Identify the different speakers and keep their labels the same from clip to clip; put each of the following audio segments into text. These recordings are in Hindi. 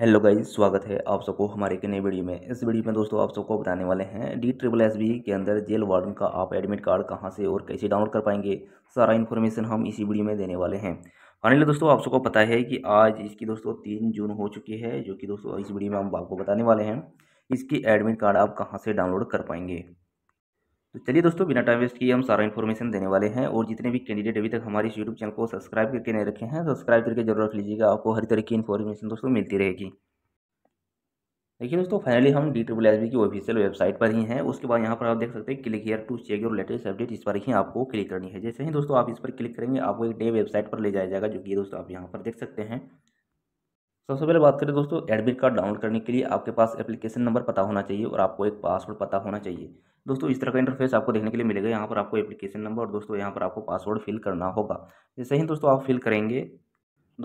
Speaker 1: हेलो गाइस स्वागत है आप सबको हमारे एक नए वीडियो में इस वीडियो में दोस्तों आप सबको बताने वाले हैं डी ट्रिपल एस बी के अंदर जेल वार्डन का आप एडमिट कार्ड कहां से और कैसे डाउनलोड कर पाएंगे सारा इन्फॉर्मेशन हम इसी वीडियो में देने वाले हैं फाइनली दोस्तों आप सबको पता है कि आज इसकी दोस्तों तीन जून हो चुकी है जो कि दोस्तों इस वीडियो में हम आपको बताने वाले हैं इसकी एडमिट कार्ड आप कहाँ से डाउनलोड कर पाएंगे तो चलिए दोस्तों बिना टाइम वेस्ट किए हम सारा इन्फॉर्मेशन देने वाले हैं और जितने भी कैंडिडेट अभी तक हमारे इस यूट्यूब चैनल को सब्सक्राइब करके नहीं रखे हैं सब्सक्राइब करके जरूर रख लीजिएगा आपको हर तरह की इन्फॉर्मेशन दोस्तों मिलती रहेगी देखिए दोस्तों फाइनली हम डी ट्रिपल बी की ऑफिशियल वेबसाइट पर ही हैं उसके बाद यहाँ पर आप देख सकते हैं click here to check your latest update इस पर ही आपको क्लिक करनी है जैसे ही दोस्तों आप इस पर क्लिक करेंगे आपको एक डे वेबसाइट पर ले जाया जाएगा जो कि दोस्तों आप यहाँ पर देख सकते हैं सबसे पहले बात करें दोस्तों एडमिट कार्ड डाउनलोड करने के लिए आपके पास एप्लीकेशन नंबर पता होना चाहिए और आपको एक पासवर्ड पता होना चाहिए दोस्तों इस तरह का इंटरफेस आपको देखने के लिए मिलेगा यहाँ पर आपको एप्लीकेशन नंबर और दोस्तों यहाँ पर आपको पासवर्ड फिल करना होगा जैसे ही दोस्तों आप फिल करेंगे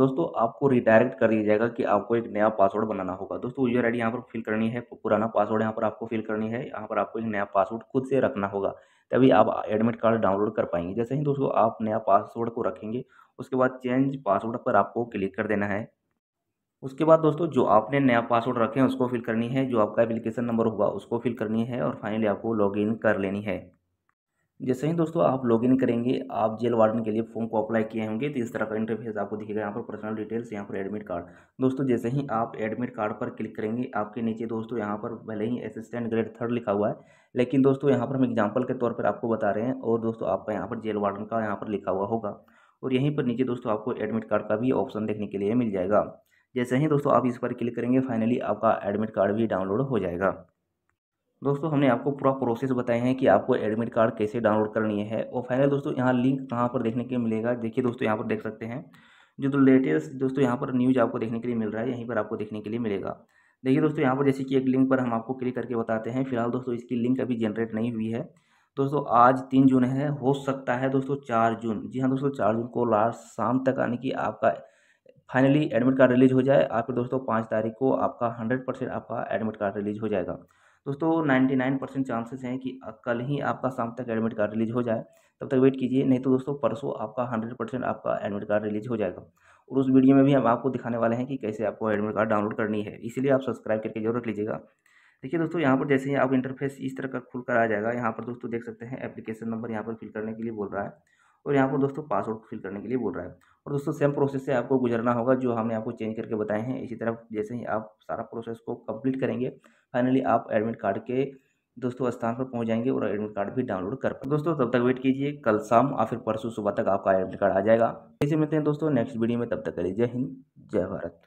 Speaker 1: दोस्तों आपको रिडायरेक्ट कर दिया जाएगा कि आपको एक नया पासवर्ड बनाना होगा दोस्तों यूजर आईडी यहाँ पर फिल करनी है पुराना पासवर्ड यहाँ पर आपको फिल करनी है यहाँ पर आपको एक नया पासवर्ड खुद से रखना होगा तभी आप एडमिट कार्ड डाउनलोड कर पाएंगे जैसे ही दोस्तों आप नया पासवर्ड को रखेंगे उसके बाद चेंज पासवर्ड पर आपको क्लिक कर देना है उसके बाद दोस्तों जो आपने नया पासवर्ड रखे हैं उसको फिल करनी है जो आपका एप्लीकेशन नंबर होगा उसको फिल करनी है और फाइनली आपको लॉगिन कर लेनी है जैसे ही दोस्तों आप लॉगिन करेंगे आप जेल वार्डन के लिए फॉर्म को अप्लाई किए होंगे तो इस तरह का इंटरफेस आपको दिखेगा यहाँ पर पर्सनल डिटेल्स यहाँ पर एडमिट कार्ड दोस्तों जैसे ही आप एडमिट कार्ड पर क्लिक करेंगे आपके नीचे दोस्तों यहाँ पर भले ही असिस्टेंट ग्रेड थर्ड लिखा हुआ है लेकिन दोस्तों यहाँ पर हम एग्जाम्पल के तौर पर आपको बता रहे हैं और दोस्तों आपका यहाँ पर जेल वार्डन का यहाँ पर लिखा हुआ होगा और यहीं पर नीचे दोस्तों आपको एडमिट कार्ड का भी ऑप्शन देखने के लिए मिल जाएगा जैसे ही दोस्तों आप इस पर क्लिक करेंगे फाइनली आपका एडमिट कार्ड भी डाउनलोड हो जाएगा दोस्तों हमने आपको पूरा प्रोसेस बताए हैं कि आपको एडमिट कार्ड कैसे डाउनलोड करनी है और फाइनल दोस्तों यहाँ लिंक कहाँ पर देखने के मिलेगा देखिए दोस्तों यहाँ पर देख सकते हैं जो तो लेटेस्ट दोस्तों यहाँ पर न्यूज़ आपको देखने के लिए मिल रहा है यहीं पर आपको देखने के लिए मिलेगा देखिए दोस्तों यहाँ पर जैसे कि एक लिंक पर हम आपको क्लिक करके बताते हैं फिलहाल दोस्तों इसकी लिंक अभी जनरेट नहीं हुई है दोस्तों आज तीन जून है हो सकता है दोस्तों चार जून जी हाँ दोस्तों चार जून को लास्ट शाम तक आने की आपका फाइनली एडमिट कार्ड रिलीज हो जाए आपके दोस्तों पाँच तारीख को आपका हंड्रेड परसेंट आपका एडमिट कार्ड रिलीज हो जाएगा दोस्तों नाइन्टी नाइन परसेंट चांसेस हैं कि कल ही आपका शाम तक एडमिट कार्ड रिलीज हो जाए तब तक वेट कीजिए नहीं तो दोस्तों परसों आपका हंड्रेड परसेंट आपका एडमिट कार्ड रिलीज हो जाएगा और उस वीडियो में भी हम आपको दिखाने वाले हैं कि कैसे आपको एडमिट कार्ड डाउनलोड करनी है इसीलिए आप सब्सक्राइब करके जरूर लीजिएगा देखिए दोस्तों यहाँ पर जैसे ही आपका इंटरफेस इस तरह का खुल कर आ जाएगा यहाँ पर दोस्तों देख सकते हैं एप्लीकेशन नंबर यहाँ पर फिल करने के लिए बोल रहा है और यहाँ पर दोस्तों पासवर्ड फिल करने के लिए बोल रहा है और दोस्तों सेम प्रोसेस से आपको गुजरना होगा जो हमने आपको चेंज करके बताए हैं इसी तरह जैसे ही आप सारा प्रोसेस को कंप्लीट करेंगे फाइनली आप एडमिट कार्ड के दोस्तों स्थान पर पहुंच जाएंगे और एडमिट कार्ड भी डाउनलोड कर पाए दोस्तों तब तक वेट कीजिए कल शाम और फिर परसों सुबह तक आपका एडमिट कार्ड आ जाएगा इसे मिलते हैं दोस्तों नेक्स्ट वीडियो में तब तक करिए जय हिंद जय भारत